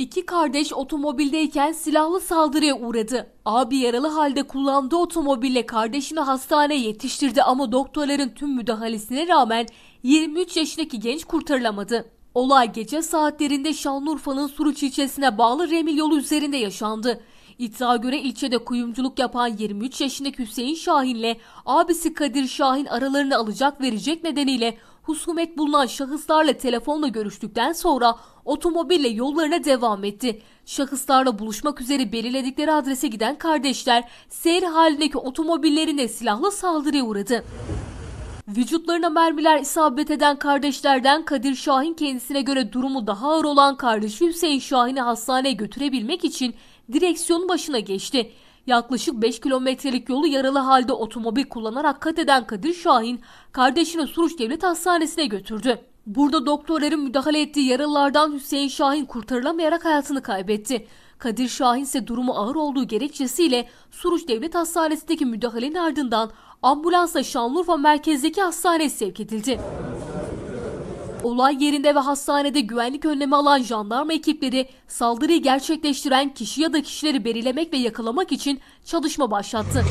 İki kardeş otomobildeyken silahlı saldırıya uğradı. Abi yaralı halde kullandığı otomobille kardeşini hastaneye yetiştirdi ama doktorların tüm müdahalesine rağmen 23 yaşındaki genç kurtarılamadı. Olay gece saatlerinde Şanlıurfa'nın Suruç ilçesine bağlı Remil yolu üzerinde yaşandı. İddia göre ilçede kuyumculuk yapan 23 yaşındaki Hüseyin Şahin ile abisi Kadir Şahin aralarını alacak verecek nedeniyle husumet bulunan şahıslarla telefonla görüştükten sonra otomobille yollarına devam etti. Şahıslarla buluşmak üzere belirledikleri adrese giden kardeşler seyir halindeki otomobillerine silahlı saldırıya uğradı. Vücutlarına mermiler isabet eden kardeşlerden Kadir Şahin kendisine göre durumu daha ağır olan kardeşi Hüseyin Şahin'i hastaneye götürebilmek için direksiyon başına geçti. Yaklaşık 5 kilometrelik yolu yaralı halde otomobil kullanarak kat eden Kadir Şahin kardeşini Suruç Devlet Hastanesi'ne götürdü. Burada doktorların müdahale ettiği yaralılardan Hüseyin Şahin kurtarılamayarak hayatını kaybetti. Kadir Şahin ise durumu ağır olduğu gerekçesiyle Suruç Devlet Hastanesi'ndeki müdahalenin ardından ambulansla Şanlıurfa merkezdeki hastaneye sevk edildi. Olay yerinde ve hastanede güvenlik önlemi alan jandarma ekipleri saldırıyı gerçekleştiren kişi ya da kişileri belirlemek ve yakalamak için çalışma başlattı.